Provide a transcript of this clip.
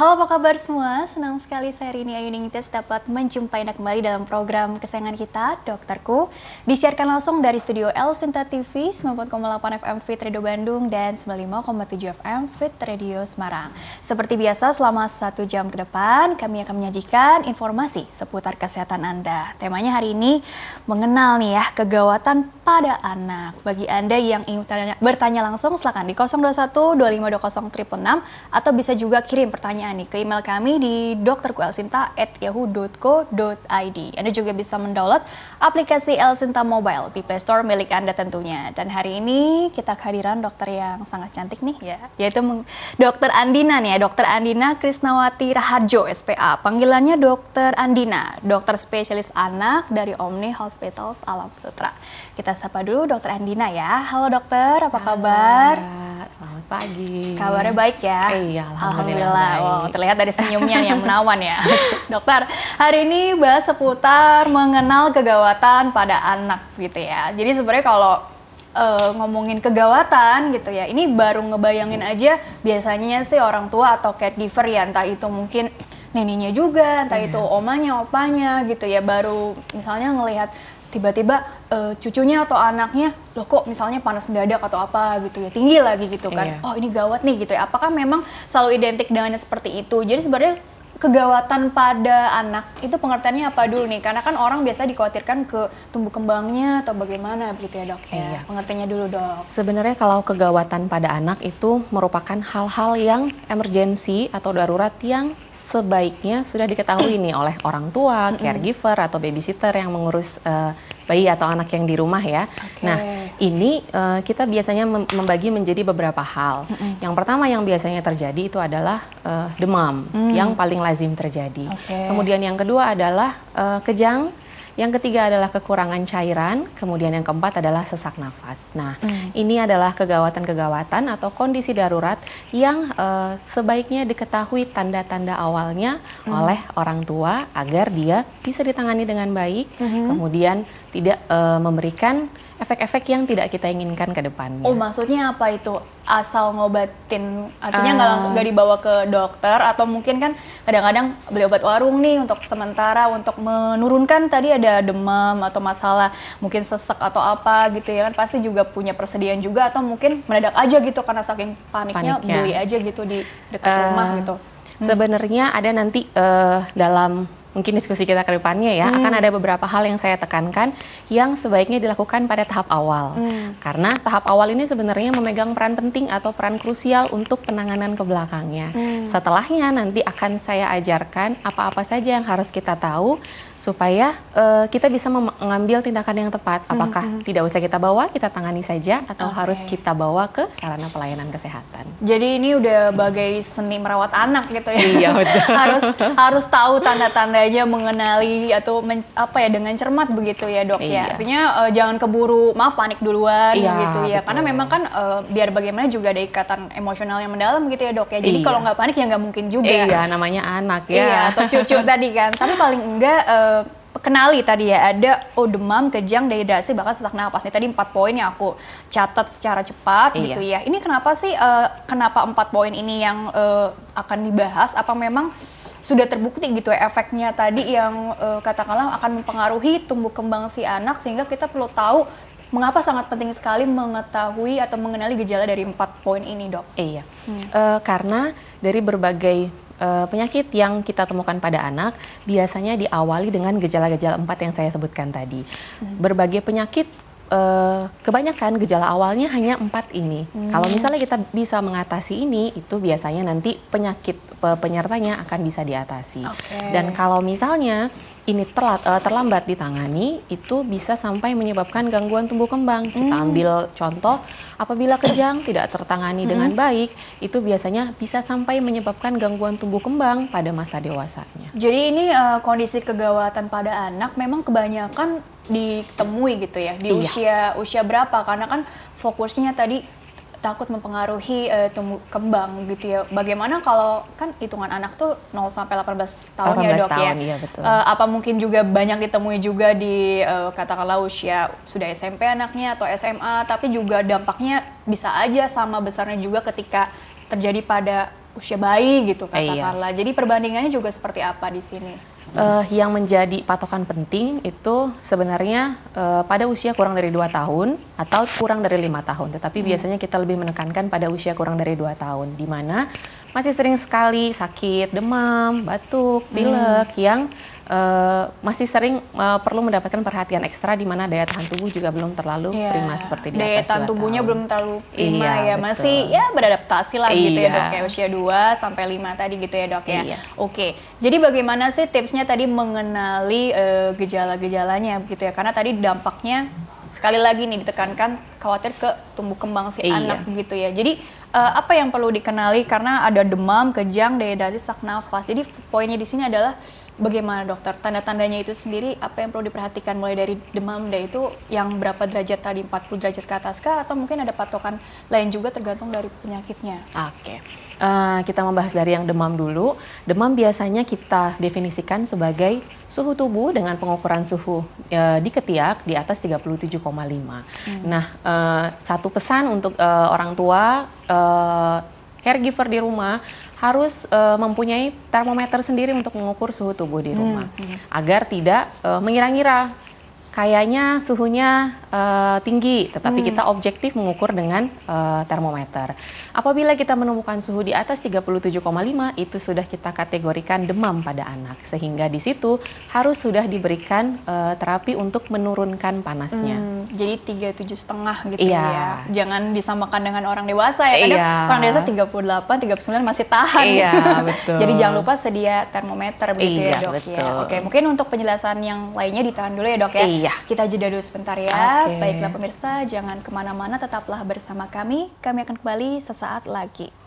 Halo apa kabar semua, senang sekali saya Rini Ayuningitis dapat menjumpai Anda kembali dalam program kesayangan kita, Dokterku. Disiarkan langsung dari studio L Sinta TV, 9.8 FM Fit Radio Bandung dan 95,7 FM Fit Radio Semarang. Seperti biasa, selama satu jam ke depan, kami akan menyajikan informasi seputar kesehatan Anda. Temanya hari ini mengenal nih ya, kegawatan pada anak. Bagi Anda yang ingin bertanya, bertanya langsung, silahkan di 021 2520 atau bisa juga kirim pertanyaan nih ke email kami di drkuelsinta@yahoo.co.id. Anda juga bisa mendownload aplikasi Elsinta Mobile di Play Store milik Anda tentunya. Dan hari ini kita kehadiran dokter yang sangat cantik nih ya, yaitu Dokter Andina nih ya, Dokter Andina Krisnawati Raharjo SPA. Panggilannya Dokter Andina, dokter spesialis anak dari Omni Hospitals Alam Sutra. Kita sapa dulu Dokter Andina ya. Halo dokter, apa Halo. kabar? pagi. Kabarnya baik ya? Iya, alhamdulillah. alhamdulillah. Wow, terlihat dari senyumnya yang menawan ya. Dokter, hari ini bahas seputar mengenal kegawatan pada anak gitu ya. Jadi sebenarnya kalau uh, ngomongin kegawatan gitu ya. Ini baru ngebayangin aja biasanya sih orang tua atau caregiver ya entah itu mungkin neninya juga, entah yeah. itu iya. omanya, opanya gitu ya. Baru misalnya ngelihat tiba-tiba uh, cucunya atau anaknya loh kok misalnya panas mendadak atau apa gitu ya tinggi lagi gitu kan iya. oh ini gawat nih gitu ya apakah memang selalu identik dengannya seperti itu jadi sebenarnya kegawatan pada anak itu pengertiannya apa dulu nih? Karena kan orang biasa dikhawatirkan ke tumbuh kembangnya atau bagaimana begitu ya dok ya? Iya. Pengertiannya dulu dok. Sebenarnya kalau kegawatan pada anak itu merupakan hal-hal yang emergensi atau darurat yang sebaiknya sudah diketahui nih oleh orang tua, caregiver atau babysitter yang mengurus uh, bayi atau anak yang di rumah ya. Okay. Nah ini uh, kita biasanya membagi menjadi beberapa hal. Mm -hmm. Yang pertama yang biasanya terjadi itu adalah uh, demam mm. yang paling lazim terjadi. Okay. Kemudian yang kedua adalah uh, kejang. Yang ketiga adalah kekurangan cairan, kemudian yang keempat adalah sesak nafas. Nah, hmm. ini adalah kegawatan-kegawatan atau kondisi darurat yang uh, sebaiknya diketahui tanda-tanda awalnya hmm. oleh orang tua agar dia bisa ditangani dengan baik, hmm. kemudian tidak uh, memberikan efek-efek yang tidak kita inginkan ke depannya. Oh, maksudnya apa itu? Asal ngobatin, artinya nggak uh, langsung nggak eh. dibawa ke dokter atau mungkin kan kadang-kadang beli obat warung nih untuk sementara untuk menurunkan tadi ada demam atau masalah mungkin sesek atau apa gitu ya kan pasti juga punya persediaan juga atau mungkin mendadak aja gitu karena saking paniknya, paniknya. beli aja gitu di dekat uh, rumah eh, gitu. Hmm. Sebenarnya ada nanti uh, dalam mungkin diskusi kita ke depannya ya, hmm. akan ada beberapa hal yang saya tekankan yang sebaiknya dilakukan pada tahap awal. Hmm. Karena tahap awal ini sebenarnya memegang peran penting atau peran krusial untuk penanganan kebelakangnya Hmm. Setelahnya nanti akan saya ajarkan apa-apa saja yang harus kita tahu supaya uh, kita bisa mengambil tindakan yang tepat. Hmm, Apakah hmm. tidak usah kita bawa, kita tangani saja atau okay. harus kita bawa ke sarana pelayanan kesehatan. Jadi ini udah bagai seni merawat anak gitu ya. Iya, betul. harus harus tahu tanda-tanda caranya mengenali atau men, apa ya dengan cermat begitu ya dok ya. iya. ya artinya uh, jangan keburu maaf panik duluan iya, gitu ya betul. karena memang kan uh, biar bagaimana juga ada ikatan emosional yang mendalam gitu ya dok ya jadi iya. kalau nggak panik ya nggak mungkin juga iya namanya anak ya iya atau cucu tadi kan tapi paling enggak uh, kenali tadi ya ada oh demam, kejang, dehidrasi bahkan sesak napas. nih tadi empat poin yang aku catat secara cepat iya. gitu ya. Ini kenapa sih uh, kenapa empat poin ini yang uh, akan dibahas? Apa memang sudah terbukti gitu efeknya tadi yang uh, katakanlah akan mempengaruhi tumbuh kembang si anak sehingga kita perlu tahu mengapa sangat penting sekali mengetahui atau mengenali gejala dari empat poin ini, dok? Iya, hmm. e, karena dari berbagai e, penyakit yang kita temukan pada anak biasanya diawali dengan gejala-gejala empat yang saya sebutkan tadi. Hmm. Berbagai penyakit Eh, kebanyakan gejala awalnya hanya empat ini. Hmm. Kalau misalnya kita bisa mengatasi ini, itu biasanya nanti penyakit penyertanya akan bisa diatasi. Okay. Dan kalau misalnya ini terlat, uh, eh, terlambat ditangani, itu bisa sampai menyebabkan gangguan tumbuh kembang. Kita hmm. ambil contoh Apabila kejang tidak tertangani dengan baik, itu biasanya bisa sampai menyebabkan gangguan tumbuh kembang pada masa dewasanya. Jadi ini uh, kondisi kegawatan pada anak memang kebanyakan ditemui gitu ya di iya. usia usia berapa karena kan fokusnya tadi takut mempengaruhi uh, tumbuh kembang gitu ya. Bagaimana kalau kan hitungan anak tuh 0 sampai 18 tahun 18 ya dok tahun, ya. ya? Iya, betul. Uh, apa mungkin juga banyak ditemui juga di uh, katakanlah usia sudah SMP anaknya atau SMA, tapi juga dampaknya bisa aja sama besarnya juga ketika terjadi pada usia bayi gitu katakanlah. Eh, iya. Jadi perbandingannya juga seperti apa di sini? Uh, yang menjadi patokan penting itu sebenarnya uh, pada usia kurang dari dua tahun atau kurang dari lima tahun. Tetapi hmm. biasanya kita lebih menekankan pada usia kurang dari dua tahun, di mana masih sering sekali sakit, demam, batuk, hmm. pilek hmm. yang Eh, masih sering uh, perlu mendapatkan perhatian ekstra di mana daya tahan tubuh juga belum terlalu yeah. prima seperti di daya tahan tubuhnya tahun. belum terlalu prima iya, ya betul. masih ya beradaptasi lah iya. gitu ya iya. dok ya usia 2 sampai 5 tadi gitu ya dok ya iya. oke jadi bagaimana sih tipsnya tadi mengenali uh, gejala-gejalanya gitu ya karena tadi dampaknya sekali lagi nih ditekankan khawatir ke tumbuh kembang si iya. anak gitu ya. Jadi uh, apa yang perlu dikenali karena ada demam, kejang, daya dahi, sak nafas. Jadi poinnya di sini adalah bagaimana dokter tanda-tandanya itu sendiri apa yang perlu diperhatikan mulai dari demam deh itu yang berapa derajat tadi 40 derajat ke atas kah atau mungkin ada patokan lain juga tergantung dari penyakitnya. Oke. Okay. Uh, eh, kita membahas dari yang demam dulu. Demam biasanya kita definisikan sebagai suhu tubuh dengan pengukuran suhu uh, di ketiak di atas 37,5. Hmm. Nah, uh, satu pesan untuk uh, orang tua uh, caregiver di rumah harus uh, mempunyai termometer sendiri untuk mengukur suhu tubuh di rumah hmm. hmm. agar tidak uh, mengira-ngira kayaknya suhunya uh, tinggi, tetapi hmm. kita objektif mengukur dengan uh, termometer. Apabila kita menemukan suhu di atas 37,5 itu sudah kita kategorikan demam pada anak. Sehingga di situ harus sudah diberikan uh, terapi untuk menurunkan panasnya. Hmm, jadi 37,5 gitu iya. ya. Jangan disamakan dengan orang dewasa ya. Karena iya. orang dewasa 38, 39 masih tahan. Iya, betul. jadi jangan lupa sedia termometer begitu iya, ya, Dok ya. betul. ya. Oke, mungkin untuk penjelasan yang lainnya ditahan dulu ya, Dok ya. Iya. Kita jeda dulu sebentar ya. Baiklah pemirsa, jangan kemana-mana, tetaplah bersama kami. Kami akan kembali sesaat lagi.